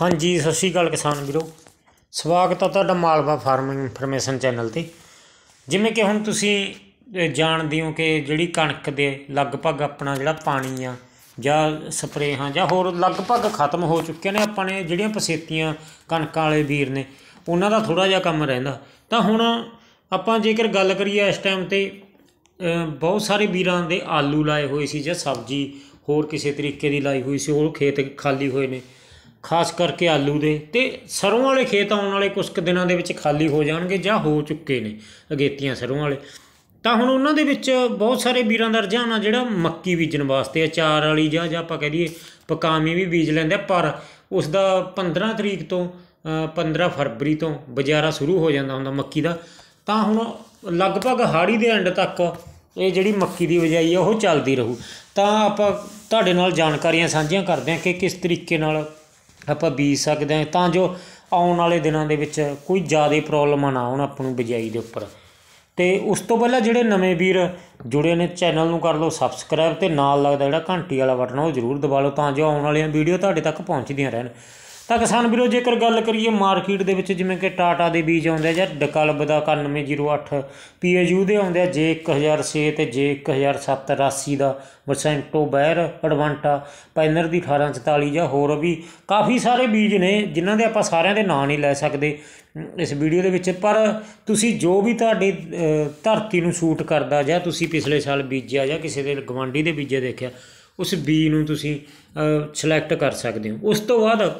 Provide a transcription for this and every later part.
ਹਾਂਜੀ ਸਤਿ ਸ਼੍ਰੀ ਅਕਾਲ ਕਿਸਾਨ ਵੀਰੋ ਸਵਾਗਤ ਹੈ ਤੁਹਾਡਾ ਮਾਲਵਾ ਫਾਰਮਿੰਗ ਇਨਫੋਰਮੇਸ਼ਨ ਚੈਨਲ ਤੇ ਜਿਵੇਂ ਕਿ ਹੁਣ ਤੁਸੀਂ ਜਾਣਦੇ ਹੋ ਕਿ ਜਿਹੜੀ ਕਣਕ ਦੇ ਲਗਭਗ ਆਪਣਾ ਜਿਹੜਾ ਪਾਣੀ ਆ ਜਾਂ ਸਪਰੇਹਾਂ ਜਾਂ ਹੋਰ ਲਗਭਗ ਖਤਮ ਹੋ ਚੁੱਕੇ ਨੇ ਆਪਾਂ ਨੇ ਜਿਹੜੀਆਂ ਪਸੇਤੀਆਂ ਕਣਕਾਂ ਵਾਲੇ ਵੀਰ ਨੇ ਉਹਨਾਂ ਦਾ ਥੋੜਾ ਜਿਹਾ ਕੰਮ ਰਹਿੰਦਾ ਤਾਂ ਹੁਣ ਆਪਾਂ ਜੇਕਰ ਗੱਲ ਕਰੀਏ ਇਸ ਟਾਈਮ ਤੇ ਬਹੁਤ ਸਾਰੇ ਵੀਰਾਂ ਦੇ ਆਲੂ ਲਾਏ ਹੋਏ ਸੀ ਜਾਂ ਸਬਜ਼ੀ ਹੋਰ ਕਿਸੇ ਤਰੀਕੇ ਦੀ ਲਾਈ ਹੋਈ ਸੀ ਉਹ ਖੇਤ ਖਾਲੀ ਹੋਏ ਨੇ ਖਾਸ ਕਰਕੇ ਆਲੂ ਦੇ ਤੇ ਸਰੋਂ ਵਾਲੇ ਖੇਤ ਆਉਣ ਵਾਲੇ ਕੁਝ ਕੁ ਦਿਨਾਂ ਦੇ ਵਿੱਚ ਖਾਲੀ ਹੋ ਜਾਣਗੇ ਜਾਂ ਹੋ ਚੁੱਕੇ ਨੇ ਅਗੇਤੀਆਂ ਸਰੋਂ ਵਾਲੇ ਤਾਂ ਹੁਣ ਉਹਨਾਂ ਦੇ ਵਿੱਚ ਬਹੁਤ ਸਾਰੇ ਵੀਰਾਂ ਦਾ ਰਝਾਨ ਆ ਜਿਹੜਾ ਮੱਕੀ ਬੀਜਣ ਵਾਸਤੇ ਅਚਾਰ ਵਾਲੀ ਜਾਂ ਜਾਂ ਆਪਾਂ ਕਹ ਲਈਏ ਪਕਾਮੀ ਵੀ ਬੀਜ ਲੈਂਦੇ ਪਰ ਉਸ ਦਾ 15 ਤਰੀਕ ਤੋਂ 15 ਫਰਵਰੀ ਤੋਂ ਬਜਾਰਾ ਸ਼ੁਰੂ ਹੋ ਜਾਂਦਾ ਹੁੰਦਾ ਮੱਕੀ ਦਾ ਤਾਂ ਹੁਣ ਲਗਭਗ ਹਾੜੀ ਦੇ ਐਂਡ ਤੱਕ ਇਹ ਜਿਹੜੀ ਮੱਕੀ ਦੀ ਵਜਾਈ ਆ ਉਹ ਚੱਲਦੀ ਰਹੂ ਤਾਂ ਆਪਾਂ ਤੁਹਾਡੇ ਨਾਲ ਜਾਣਕਾਰੀਆਂ ਸਾਂਝੀਆਂ ਕਰਦੇ ਹਾਂ ਕਿ ਕਿਸ ਤਰੀਕੇ ਨਾਲ ਆਪਾਂ ਬੀਜ ਸਕਦੇ ਹਾਂ ਤਾਂ ਜੋ ਆਉਣ ਵਾਲੇ ਦਿਨਾਂ ਦੇ ਵਿੱਚ ਕੋਈ ਜ਼ਿਆਦਾ ਪ੍ਰੋਬਲਮ ਨਾ ਆਉਣ ਆਪਾਂ ਨੂੰ ਬਿਜਾਈ ਦੇ ਉੱਪਰ ਤੇ ਉਸ ਤੋਂ ਪਹਿਲਾਂ ਜਿਹੜੇ ਨਵੇਂ ਵੀਰ ਜੁੜੇ ਨੇ ਚੈਨਲ ਨੂੰ ਕਰ ਲਓ ਸਬਸਕ੍ਰਾਈਬ ਤੇ ਨਾਲ ਲੱਗਦਾ ਜਿਹੜਾ ਘੰਟੀ ਵਾਲਾ ਬਟਨ ਉਹ ਜ਼ਰੂਰ ਦਬਾ ਲਓ ਤਾਂ ਜੋ ਆਉਣ ਵਾਲੀਆਂ ਵੀਡੀਓ ਤੁਹਾਡੇ ਤੱਕ ਪਹੁੰਚਦੀਆਂ ਰਹਿਣ ਤਾਂ ਕਿਸਾਨ ਵੀਰੋ ਜੇਕਰ ਗੱਲ ਕਰੀਏ ਮਾਰਕੀਟ ਦੇ ਵਿੱਚ ਜਿਵੇਂ ਕਿ ਟਾਟਾ ਦੇ ਬੀਜ ਆਉਂਦੇ ਆ ਜਾਂ ਡਕਲਬ ਦਾ 9908 ਪੀਏਯੂ ਦੇ ਆਉਂਦੇ ਆ ਜੇ 1006 ਤੇ ਜੇ 1788 ਦਾ ਵਰਸੈਂਟੋ ਬੈਰ ਐਡਵਾਂਟਾ ਪੈਨਰ ਦੀ 1844 ਜਾਂ ਹੋਰ ਵੀ ਕਾਫੀ ਸਾਰੇ ਬੀਜ ਨੇ ਜਿਨ੍ਹਾਂ ਦੇ ਆਪਾਂ ਸਾਰਿਆਂ ਦੇ ਨਾਂ ਨਹੀਂ ਲੈ ਸਕਦੇ ਇਸ ਵੀਡੀਓ ਦੇ ਵਿੱਚ ਪਰ ਤੁਸੀਂ ਜੋ ਵੀ ਤੁਹਾਡੇ ਧਰਤੀ ਨੂੰ ਸੂਟ ਕਰਦਾ ਜਾਂ ਤੁਸੀਂ ਪਿਛਲੇ ਸਾਲ ਬੀਜਿਆ ਜਾਂ ਕਿਸੇ ਦੇ ਗਵਾਂਡੀ ਦੇ ਬੀਜੇ ਦੇਖਿਆ ਉਸ ਬੀ ਨੂੰ ਤੁਸੀਂ ਸਿਲੈਕਟ ਕਰ ਸਕਦੇ ਹੋ ਉਸ ਤੋਂ ਬਾਅਦ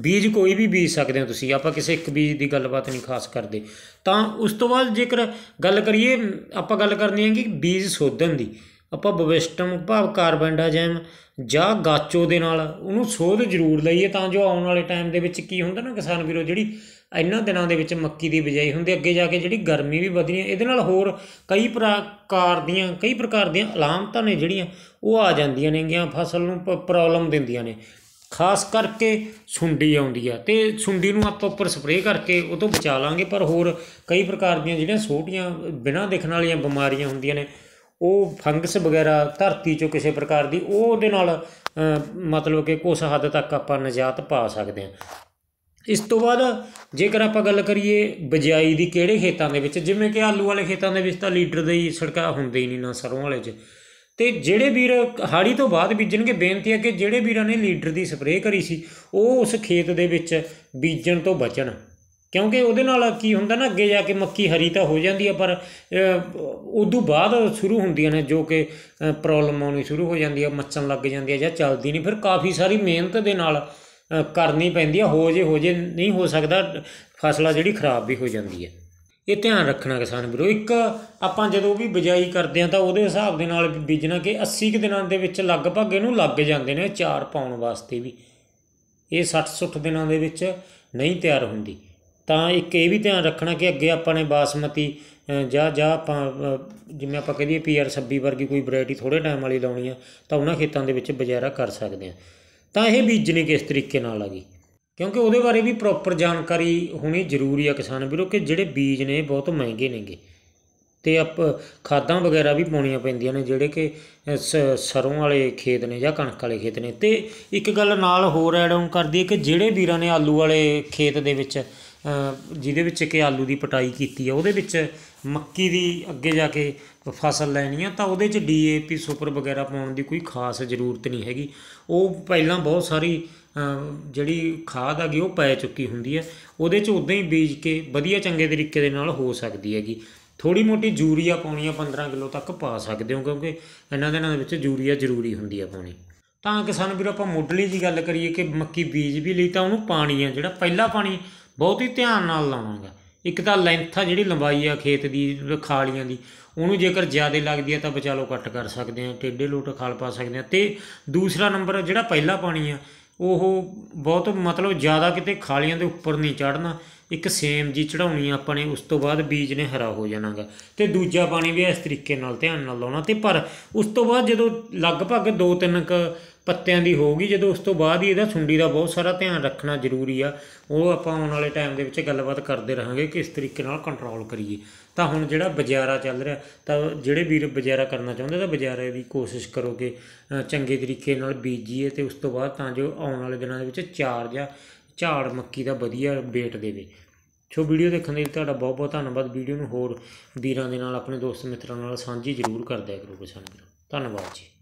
ਬੀਜ ਕੋਈ ਵੀ ਬੀਜ ਸਕਦੇ ਹੋ ਤੁਸੀਂ ਆਪਾਂ ਕਿਸੇ ਇੱਕ ਬੀਜ ਦੀ ਗੱਲਬਾਤ ਨਹੀਂ ਖਾਸ ਕਰਦੇ ਤਾਂ ਉਸ ਤੋਂ ਬਾਅਦ ਜੇਕਰ ਗੱਲ ਕਰੀਏ ਆਪਾਂ ਗੱਲ ਕਰਨੀ ਹੈ ਕਿ ਬੀਜ ਸੋਧਣ ਦੀ ਆਪਾਂ ਬਵਿਸ਼ਟਮ ਭਾਵ ਕਾਰਬਨਡਾਜੈਮ ਜਾਂ ਗਾਚੋ ਦੇ ਨਾਲ ਉਹਨੂੰ ਸੋਧ ਜ਼ਰੂਰ ਲਈਏ ਤਾਂ ਜੋ ਆਉਣ ਵਾਲੇ ਟਾਈਮ ਦੇ ਵਿੱਚ ਕੀ ਹੁੰਦਾ ਨਾ ਕਿਸਾਨ ਵੀਰੋ ਜਿਹੜੀ ਇਹਨਾਂ ਦਿਨਾਂ ਦੇ ਵਿੱਚ ਮੱਕੀ ਦੀ ਬਿਜਾਈ ਹੁੰਦੀ ਅੱਗੇ ਜਾ ਕੇ ਜਿਹੜੀ ਗਰਮੀ ਵੀ ਵਧਣੀ ਹੈ ਇਹਦੇ ਨਾਲ ਹੋਰ ਕਈ ਪ੍ਰਕਾਰ ਦੀਆਂ ਕਈ ਪ੍ਰਕਾਰ ਦੀਆਂ ਅਲਾਮਤਾਂ ਨੇ ਜਿਹੜੀਆਂ ਉਹ ਆ ਜਾਂਦੀਆਂ ਨੇਗੀਆਂ ਫਸਲ ਨੂੰ ਪ੍ਰੋਬਲਮ ਦਿੰਦੀਆਂ ਨੇ ਖਾਸ ਕਰਕੇ ਸੁੰਡੀ ਆਉਂਦੀ ਆ ਤੇ ਸੁੰਡੀ ਨੂੰ ਆਪਾਂ ਉੱਪਰ ਸਪਰੇਅ ਕਰਕੇ ਉਹ ਤੋਂ ਬਚਾ ਲਾਂਗੇ ਪਰ ਹੋਰ ਕਈ ਪ੍ਰਕਾਰ ਦੀਆਂ ਜਿਹੜੀਆਂ ਛੋਟੀਆਂ ਬਿਨਾਂ ਦੇਖਣ ਵਾਲੀਆਂ ਬਿਮਾਰੀਆਂ ਹੁੰਦੀਆਂ ਨੇ ਉਹ ਫੰਗਸ ਵਗੈਰਾ ਧਰਤੀ ਚੋਂ ਕਿਸੇ ਪ੍ਰਕਾਰ ਦੀ ਉਹ ਉਹਦੇ ਨਾਲ ਮਤਲਬ ਕਿ ਕੁਝ ਹੱਦ ਤੱਕ ਆਪਾਂ ਨਜਾਤ ਪਾ ਸਕਦੇ ਹਾਂ ਇਸ ਤੋਂ ਬਾਅਦ ਜੇਕਰ ਆਪਾਂ ਗੱਲ ਕਰੀਏ ਬਜਾਈ ਦੀ ਕਿਹੜੇ ਖੇਤਾਂ ਦੇ ਵਿੱਚ ਜਿਵੇਂ ਕਿ ਆਲੂ ਵਾਲੇ ਖੇਤਾਂ ਦੇ ਵਿੱਚ ਤਾਂ ਲੀਡਰ ਦੇ ਹੀ ਸੜਕਾ ਹੁੰਦੇ ਹੀ ਨਹੀਂ ਨਾ ਸਰੋਂ ਵਾਲੇ 'ਚ ਤੇ ਜਿਹੜੇ ਵੀਰ ਹਾੜੀ ਤੋਂ ਬਾਅਦ ਬੀਜਣਗੇ ਬੇਨਤੀ ਹੈ ਕਿ ਜਿਹੜੇ ਵੀਰਾਂ ਨੇ ਲੀਡਰ ਦੀ ਸਪਰੇਅ ਕਰੀ ਸੀ ਉਹ ਉਸ ਖੇਤ ਦੇ ਵਿੱਚ ਬੀਜਣ ਤੋਂ ਬਚਣ ਕਿਉਂਕਿ ਉਹਦੇ ਨਾਲ ਕੀ ਹੁੰਦਾ ਨਾ ਅੱਗੇ ਜਾ ਕੇ ਮੱਕੀ ਹਰੀ ਤਾਂ ਹੋ ਜਾਂਦੀ ਹੈ ਪਰ ਉਦੋਂ ਬਾਅਦ ਸ਼ੁਰੂ ਹੁੰਦੀਆਂ ਨੇ ਜੋ ਕਿ ਪ੍ਰੋਬਲਮ ਆਉਣੀ ਸ਼ੁਰੂ ਹੋ ਜਾਂਦੀ ਹੈ ਮੱਚਣ ਲੱਗ ਜਾਂਦੀ ਹੈ ਜਾਂ ਚੱਲਦੀ ਨਹੀਂ ਫਿਰ ਕਾਫੀ ਸਾਰੀ ਮਿਹਨਤ ਦੇ ਨਾਲ ਕਰਨੀ ਪੈਂਦੀ ਹੈ ਹੋ ਜੇ ਹੋ ਜੇ ਨਹੀਂ ਹੋ ਸਕਦਾ ਫਸਲਾ ਜਿਹੜੀ ਖਰਾਬ ਵੀ ਹੋ ਜਾਂਦੀ ਹੈ ਇਹ ਧਿਆਨ ਰੱਖਣਾ ਕਿਸਾਨ ਵੀਰੋ ਇੱਕ ਆਪਾਂ ਜਦੋਂ ਵੀ ਬਜਾਈ ਕਰਦੇ ਆ ਤਾਂ ਉਹਦੇ ਹਿਸਾਬ ਦੇ ਨਾਲ ਬੀਜਣਾ ਕਿ 80 ਕਿ ਦਿਨਾਂ ਦੇ ਵਿੱਚ ਲਗਭਗ ਇਹਨੂੰ ਲੱਗ ਜਾਂਦੇ ਨੇ ਚਾਰ ਪਾਉਣ ਵਾਸਤੇ ਵੀ ਇਹ 60-60 ਦਿਨਾਂ ਦੇ ਵਿੱਚ ਨਹੀਂ ਤਿਆਰ ਹੁੰਦੀ ਤਾਂ ਇੱਕ ਇਹ ਵੀ ਧਿਆਨ ਰੱਖਣਾ ਕਿ ਅੱਗੇ ਆਪਾਂ ਨੇ ਬਾਸਮਤੀ ਜਾਂ ਜਾਂ ਆਪਾਂ ਜਿਵੇਂ ਆਪਾਂ ਕਹਦੇ ਪੀਆਰ 26 ਵਰਗੀ ਕੋਈ ਵੈਰਾਈਟੀ ਥੋੜੇ ਟਾਈਮ ਵਾਲੀ ਲਾਉਣੀ ਆ ਤਾਂ ਉਹਨਾਂ ਖੇਤਾਂ ਦੇ ਵਿੱਚ ਬਜਾਰਾ ਕਰ ਸਕਦੇ ਆ ਤਾਂ ਇਹ ਬੀਜਣੀ ਕਿਸ ਤਰੀਕੇ ਨਾਲ ਆ ਗਈ ਕਿਉਂਕਿ ਉਹਦੇ ਬਾਰੇ ਵੀ ਪ੍ਰੋਪਰ ਜਾਣਕਾਰੀ ਹੋਣੀ ਜ਼ਰੂਰੀ ਆ ਕਿਸਾਨ ਵੀਰੋ ਕਿ ਜਿਹੜੇ ਬੀਜ ਨੇ ਬਹੁਤ ਮਹਿੰਗੇ ਨੇਗੇ ਤੇ ਆਪ ਖਾਦਾਂ ਵਗੈਰਾ ਵੀ ਪਾਉਣੀਆਂ ਪੈਂਦੀਆਂ ਨੇ ਜਿਹੜੇ ਕਿ ਸਰੋਂ ਵਾਲੇ ਖੇਤ ਨੇ ਜਾਂ ਕਣਕ ਵਾਲੇ ਖੇਤ ਨੇ ਤੇ ਇੱਕ ਗੱਲ ਨਾਲ ਹੋਰ ਐਡ ਆਨ ਕਰਦੀ ਹੈ ਕਿ ਜਿਹੜੇ ਵੀਰਾਂ ਨੇ ਆਲੂ ਵਾਲੇ ਖੇਤ ਦੇ ਵਿੱਚ ਜਿਹਦੇ ਵਿੱਚ ਕਿ ਆਲੂ ਦੀ ਪਟਾਈ ਕੀਤੀ ਹੈ ਉਹਦੇ ਵਿੱਚ ਮੱਕੀ ਦੀ ਅੱਗੇ ਜਾ ਕੇ ਫਸਲ ਲੈਣੀ ਆ ਤਾਂ ਉਹਦੇ ਵਿੱਚ ਡੀਏਪੀ ਸੁਪਰ ਵਗੈਰਾ ਪਾਉਣ ਦੀ ਕੋਈ ਖਾਸ ਜ਼ਰੂਰਤ ਨਹੀਂ ਹੈਗੀ ਉਹ ਪਹਿਲਾਂ ਬਹੁਤ ਸਾਰੀ ਜਿਹੜੀ ਖਾਦ ਹੈਗੀ ਉਹ ਪੈ ਚੁੱਕੀ ਹੁੰਦੀ ਹੈ ਉਹਦੇ 'ਚ ਉਦਾਂ ਹੀ ਬੀਜ ਕੇ ਵਧੀਆ ਚੰਗੇ ਤਰੀਕੇ ਦੇ ਨਾਲ ਹੋ ਸਕਦੀ ਹੈਗੀ ਥੋੜੀ ਮੋਟੀ ਯੂਰੀਆ ਪਾਉਣੀ ਆ 15 ਕਿਲੋ ਤੱਕ ਪਾ ਸਕਦੇ ਹੋ ਕਿਉਂਕਿ ਇਹਨਾਂ ਦਿਨਾਂ ਦੇ ਵਿੱਚ ਯੂਰੀਆ ਜ਼ਰੂਰੀ ਹੁੰਦੀ ਆ ਪਾਉਣੀ ਤਾਂ ਕਿ ਸਾਨੂੰ ਵੀਰ ਆਪਾਂ ਮੋਢਲੀ ਦੀ ਗੱਲ ਕਰੀਏ ਕਿ ਮੱਕੀ ਬੀਜ ਵੀ ਲਈ ਤਾਂ ਉਹਨੂੰ ਪਾਣੀ ਆ ਜਿਹੜਾ ਪਹਿਲਾ ਪਾਣੀ ਬਹੁਤ ਹੀ ਧਿਆਨ ਨਾਲ ਲਾਉਣਾਗਾ ਇੱਕ ਤਾਂ ਲੈਂਥ ਆ ਜਿਹੜੀ ਲੰਬਾਈ ਆ ਖੇਤ ਦੀ ਖਾਲੀਆਂ ਦੀ ਉਹਨੂੰ ਜੇਕਰ ਜ਼ਿਆਦਾ ਲੱਗਦੀ ਆ ਤਾਂ ਬਚਾ ਕੱਟ ਕਰ ਸਕਦੇ ਆ ਟੇਡੇ ਲੋਟ ਖਾਲ ਪਾ ਸਕਦੇ ਆ ਤੇ ਦੂਸਰਾ ਨੰਬਰ ਜਿਹੜਾ ਪਹਿਲਾ ਪਾਣੀ ਆ ਉਹ ਬਹੁਤ ਮਤਲਬ ਜ਼ਿਆਦਾ ਕਿਤੇ ਖਾਲੀਆਂ ਦੇ ਉੱਪਰ ਨਹੀਂ ਚੜਨਾ ਇੱਕ ਸੇਮ ਜੀ ਚੜਾਉਣੀ ਆਪਾਂ ਨੇ ਉਸ ਤੋਂ ਬਾਅਦ ਬੀਜ ਨੇ ਹਰਾ ਹੋ ਜਾਣਾਗਾ ਤੇ ਦੂਜਾ ਪਾਣੀ ਵੀ ਇਸ ਤਰੀਕੇ ਨਾਲ ਧਿਆਨ ਨਾਲ ਲਾਉਣਾ ਤੇ ਪਰ ਉਸ ਤੋਂ ਬਾਅਦ ਜਦੋਂ ਲਗਭਗ 2-3 ਕ ਪੱਤਿਆਂ ਦੀ ਹੋਊਗੀ ਜਦੋਂ ਉਸ ਤੋਂ ਬਾਅਦ ਹੀ ਇਹਦਾ ਸੁੰਡੀ ਦਾ ਬਹੁਤ ਸਾਰਾ ਧਿਆਨ ਰੱਖਣਾ ਜ਼ਰੂਰੀ ਆ ਉਹ ਆਪਾਂ ਆਉਣ ਵਾਲੇ ਟਾਈਮ ਦੇ ਵਿੱਚ ਗੱਲਬਾਤ ਕਰਦੇ ਰਹਾਂਗੇ ਕਿ ਇਸ ਤਰੀਕੇ ਨਾਲ ਕੰਟਰੋਲ ਕਰੀਏ ਤਾਂ ਹੁਣ ਜਿਹੜਾ ਬਜਾਰਾ ਚੱਲ ਰਿਹਾ ਤਾਂ ਜਿਹੜੇ ਵੀਰ ਬਜਾਰਾ ਕਰਨਾ ਚਾਹੁੰਦੇ ਤਾਂ ਬਜਾਰੇ ਦੀ ਕੋਸ਼ਿਸ਼ ਕਰੋਗੇ ਚੰਗੇ ਤਰੀਕੇ ਨਾਲ ਬੀਜੀਏ ਤੇ ਉਸ ਤੋਂ ਬਾਅਦ ਤਾਂ ਜੋ ਆਉਣ ਵਾਲੇ ਦਿਨਾਂ ਦੇ ਵਿੱਚ ਚਾਰ ਜਾਂ ਝਾੜ ਮੱਕੀ ਦਾ ਵਧੀਆ ਵੇਟ ਦੇਵੇ ਛੋ ਵੀਡੀਓ ਦੇਖਣ ਦੇ ਲਈ ਤੁਹਾਡਾ ਬਹੁਤ ਬਹੁਤ ਧੰਨਵਾਦ ਵੀਡੀਓ ਨੂੰ ਹੋਰ ਵੀਰਾਂ ਦੇ ਨਾਲ ਆਪਣੇ ਦੋਸਤ ਮਿੱਤਰਾਂ ਨਾਲ ਸਾਂਝੀ ਜ਼ਰੂਰ ਕਰਦਿਆ ਕਰੋ ਕਿਸਾਨ ਵੀਰੋ ਧੰਨਵਾਦ ਜੀ